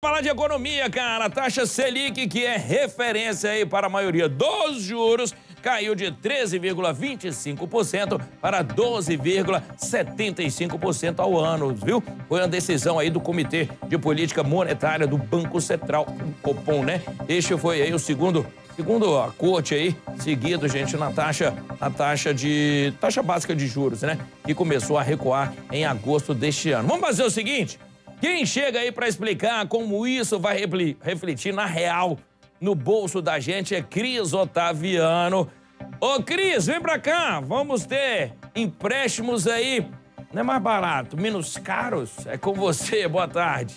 Falar de economia, cara. A taxa Selic, que é referência aí para a maioria dos juros, caiu de 13,25% para 12,75% ao ano, viu? Foi uma decisão aí do Comitê de Política Monetária do Banco Central, Copom, né? Este foi aí o segundo Segundo a corte aí, seguido, gente, na taxa, na taxa de. taxa básica de juros, né? Que começou a recuar em agosto deste ano. Vamos fazer o seguinte: quem chega aí para explicar como isso vai refletir na real no bolso da gente é Cris Otaviano. Ô Cris, vem para cá, vamos ter empréstimos aí. Não é mais barato, menos caros? É com você, boa tarde.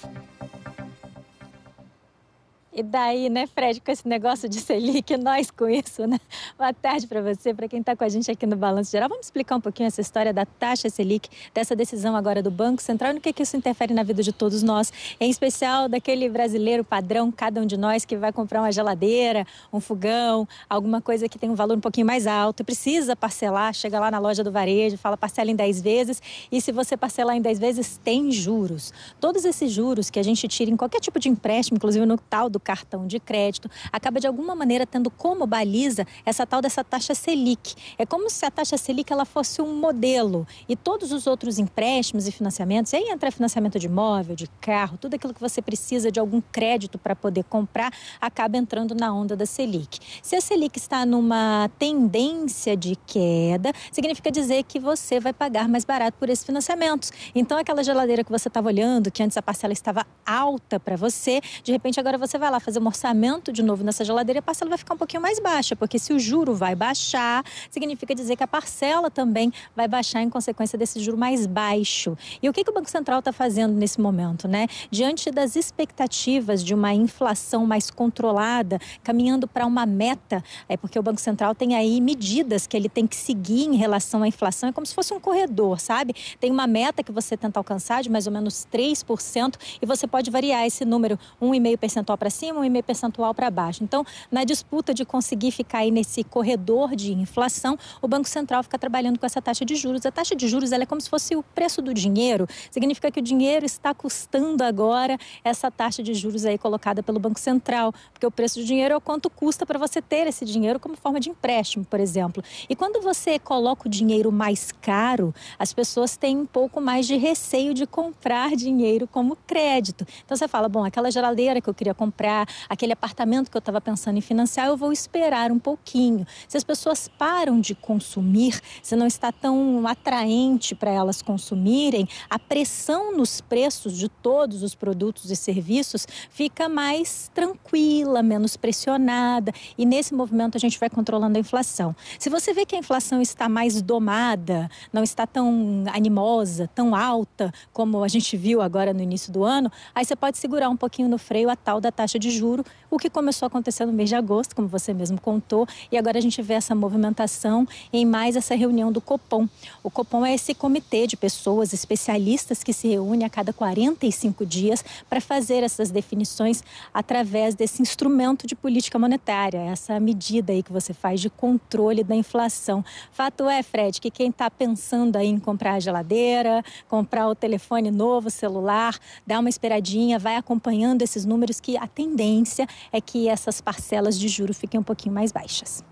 E daí, né, Fred, com esse negócio de Selic, nós com isso, né? Boa tarde para você, para quem está com a gente aqui no Balanço Geral. Vamos explicar um pouquinho essa história da taxa Selic, dessa decisão agora do Banco Central e no que, que isso interfere na vida de todos nós, em especial daquele brasileiro padrão, cada um de nós que vai comprar uma geladeira, um fogão, alguma coisa que tem um valor um pouquinho mais alto e precisa parcelar, chega lá na loja do varejo, fala parcela em 10 vezes e se você parcelar em 10 vezes, tem juros. Todos esses juros que a gente tira em qualquer tipo de empréstimo, inclusive no tal do cartão de crédito, acaba de alguma maneira tendo como baliza essa tal dessa taxa Selic. É como se a taxa Selic ela fosse um modelo e todos os outros empréstimos e financiamentos, e aí entra financiamento de imóvel, de carro, tudo aquilo que você precisa de algum crédito para poder comprar, acaba entrando na onda da Selic. Se a Selic está numa tendência de queda, significa dizer que você vai pagar mais barato por esses financiamentos. Então aquela geladeira que você estava olhando, que antes a parcela estava alta para você, de repente agora você vai lá fazer um orçamento de novo nessa geladeira, a parcela vai ficar um pouquinho mais baixa, porque se o juro vai baixar, significa dizer que a parcela também vai baixar em consequência desse juro mais baixo. E o que, que o Banco Central está fazendo nesse momento, né? Diante das expectativas de uma inflação mais controlada, caminhando para uma meta, é porque o Banco Central tem aí medidas que ele tem que seguir em relação à inflação, é como se fosse um corredor, sabe? Tem uma meta que você tenta alcançar de mais ou menos 3% e você pode variar esse número, 1,5% para cima, um IME percentual para baixo. Então, na disputa de conseguir ficar aí nesse corredor de inflação, o Banco Central fica trabalhando com essa taxa de juros. A taxa de juros ela é como se fosse o preço do dinheiro, significa que o dinheiro está custando agora essa taxa de juros aí colocada pelo Banco Central, porque o preço do dinheiro é o quanto custa para você ter esse dinheiro como forma de empréstimo, por exemplo. E quando você coloca o dinheiro mais caro, as pessoas têm um pouco mais de receio de comprar dinheiro como crédito. Então você fala, bom, aquela geladeira que eu queria comprar comprar, aquele apartamento que eu estava pensando em financiar, eu vou esperar um pouquinho. Se as pessoas param de consumir, se não está tão atraente para elas consumirem, a pressão nos preços de todos os produtos e serviços fica mais tranquila, menos pressionada, e nesse movimento a gente vai controlando a inflação. Se você vê que a inflação está mais domada, não está tão animosa, tão alta como a gente viu agora no início do ano, aí você pode segurar um pouquinho no freio a tal da taxa de juro, o que começou a acontecer no mês de agosto, como você mesmo contou, e agora a gente vê essa movimentação em mais essa reunião do Copom. O Copom é esse comitê de pessoas especialistas que se reúne a cada 45 dias para fazer essas definições através desse instrumento de política monetária, essa medida aí que você faz de controle da inflação. Fato é, Fred, que quem está pensando aí em comprar a geladeira, comprar o telefone novo, celular, dá uma esperadinha, vai acompanhando esses números que atendem tendência é que essas parcelas de juro fiquem um pouquinho mais baixas.